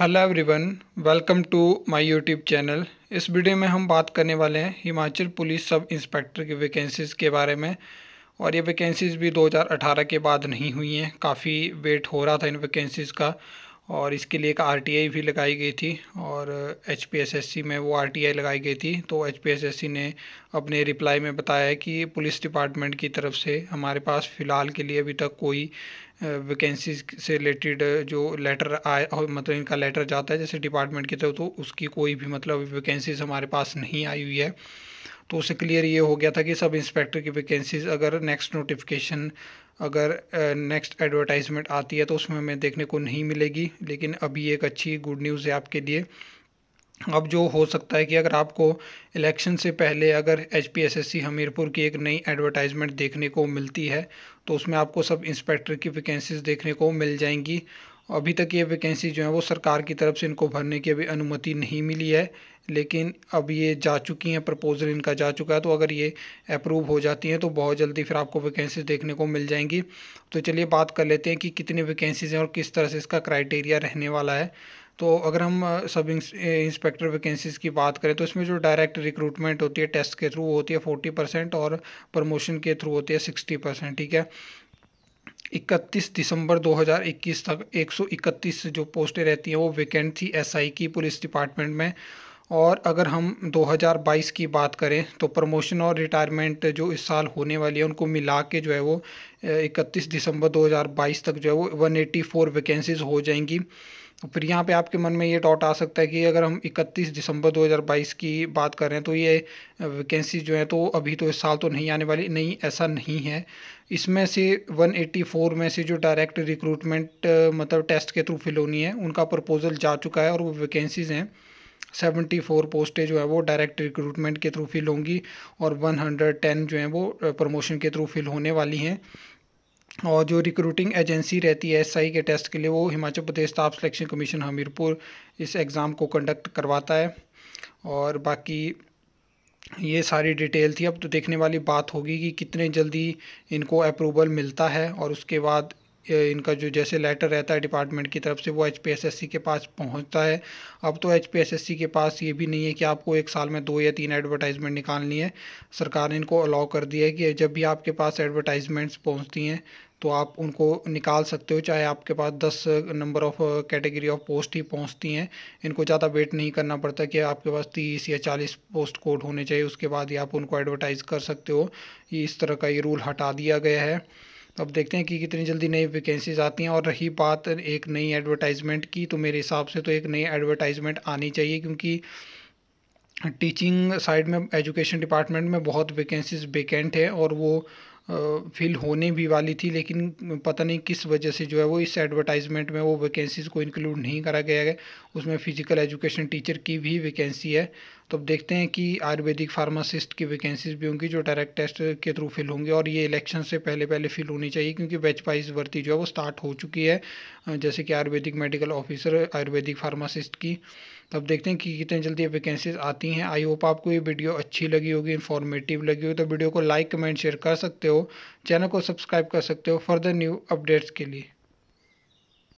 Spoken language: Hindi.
hello everyone welcome to my YouTube channel इस वीडियो में हम बात करने वाले हैं हिमाचल पुलिस सब इंस्पेक्टर की वैकेंसीज़ के बारे में और ये वैकेंसीज़ भी 2018 के बाद नहीं हुई हैं काफ़ी वेट हो रहा था इन वैकेंसीज़ का और इसके लिए एक आर भी लगाई गई थी और एच में वो आर लगाई गई थी तो एच ने अपने रिप्लाई में बताया कि पुलिस डिपार्टमेंट की तरफ से हमारे पास फ़िलहाल के लिए अभी तक कोई वैकेंसी से रिलेटेड जो लेटर आए मतलब इनका लेटर जाता है जैसे डिपार्टमेंट की तरफ तो उसकी कोई भी मतलब वैकेंसीज हमारे पास नहीं आई हुई है तो उसे क्लियर ये हो गया था कि सब इंस्पेक्टर की वैकेंसीज अगर नेक्स्ट नोटिफिकेशन अगर नेक्स्ट एडवर्टाइजमेंट आती है तो उसमें हमें देखने को नहीं मिलेगी लेकिन अभी एक अच्छी गुड न्यूज़ है आपके लिए अब जो हो सकता है कि अगर आपको इलेक्शन से पहले अगर H P S S C Hamirpur की एक नई एडवर्टाइजमेंट देखने को मिलती है तो उसमें आपको सब इंस्पेक्टर की वैकेंसीज देखने को मिल जाएंगी अभी तक ये वैकेंसी जो है वो सरकार की तरफ से इनको भरने की अभी अनुमति नहीं मिली है लेकिन अब ये जा चुकी हैं प्रपोज़ल इनका जा चुका है तो अगर ये अप्रूव हो जाती हैं तो बहुत जल्दी फिर आपको वैकेंसीज देखने को मिल जाएंगी तो चलिए बात कर लेते हैं कि कितने वैकेंसीज़ हैं और किस तरह से इसका क्राइटेरिया रहने वाला है तो अगर हम सब इंस्पेक्टर वैकेंसीज़ की बात करें तो इसमें जो डायरेक्ट रिक्रूटमेंट होती है टेस्ट के थ्रू होती है फोर्टी परसेंट और प्रमोशन के थ्रू होती है सिक्सटी परसेंट ठीक है इकतीस दिसंबर 2021 तक 131 जो पोस्टें रहती हैं वो वैकेंट थी एसआई की पुलिस डिपार्टमेंट में और अगर हम 2022 की बात करें तो प्रमोशन और रिटायरमेंट जो इस साल होने वाली है उनको मिला के जो है वो 31 दिसंबर 2022 तक जो है वो 184 वैकेंसीज़ हो जाएंगी तो फिर यहाँ पे आपके मन में ये डॉट आ सकता है कि अगर हम 31 दिसंबर 2022 की बात करें तो ये वैकेंसी जो है तो अभी तो इस साल तो नहीं आने वाली नहीं ऐसा नहीं है इसमें से 184 में से जो डायरेक्ट रिक्रूटमेंट मतलब टेस्ट के थ्रू फिल होनी है उनका प्रपोज़ल जा चुका है और वो वैकेंसीज़ हैं सेवेंटी फोर पोस्टें जो है वो डायरेक्ट रिक्रूटमेंट के थ्रू फिल होंगी और वन हंड्रेड टेन जो हैं वो प्रमोशन के थ्रू फिल होने वाली हैं और जो रिक्रूटिंग एजेंसी रहती है एसआई के टेस्ट के लिए वो Himachal Pradesh staff selection commission Hamirpur इस एग्ज़ाम को कंडक्ट करवाता है और बाकी ये सारी डिटेल थी अब तो देखने वाली बात होगी कि कितने जल्दी इनको अप्रूवल मिलता है और उसके बाद इनका जो जैसे लेटर रहता है डिपार्टमेंट की तरफ से वो एच के पास पहुंचता है अब तो एच के पास ये भी नहीं है कि आपको एक साल में दो या तीन एडवर्टाइजमेंट निकालनी है सरकार ने इनको अलाउ कर दिया है कि जब भी आपके पास एडवर्टाइजमेंट्स पहुँचती हैं तो आप उनको निकाल सकते हो चाहे आपके पास दस number of category of post ही पहुंचती हैं इनको ज़्यादा वेट नहीं करना पड़ता कि आपके पास तीस या चालीस पोस्ट कोड होने चाहिए उसके बाद ही आप उनको एडवर्टाइज़ कर सकते हो इस तरह का ये रूल हटा दिया गया है अब देखते हैं कि कितनी जल्दी नई वैकेंसीज आती हैं और रही बात एक नई एडवर्टाइजमेंट की तो मेरे हिसाब से तो एक नई एडवर्टाइजमेंट आनी चाहिए क्योंकि टीचिंग साइड में एजुकेशन डिपार्टमेंट में बहुत वैकेंसीज वेकेंट है और वो फिल होने भी वाली थी लेकिन पता नहीं किस वजह से जो है वो इस एडवर्टाइजमेंट में वो वैकेंसीज़ को इंक्लूड नहीं करा गया है उसमें फ़िज़िकल एजुकेशन टीचर की भी वैकेंसी है तो अब देखते हैं कि आयुर्वेदिक फार्मासिस्ट की वैकेंसीज भी होंगी जो डायरेक्ट टेस्ट के थ्रू फिल होंगी और ये इलेक्शन से पहले पहले फिल होनी चाहिए क्योंकि बैच वाइज भर्ती जो है वो स्टार्ट हो चुकी है जैसे कि Ayurvedic medical officer Ayurvedic pharmacist की तो अब देखते हैं कि कितनी जल्दी ये वैकेंसीज आती हैं आई होप आपको ये वीडियो अच्छी लगी होगी इन्फॉर्मेटिव लगी होगी तो वीडियो को लाइक कमेंट शेयर कर सकते हो चैनल को सब्सक्राइब कर सकते हो फर्दर न्यू अपडेट्स के लिए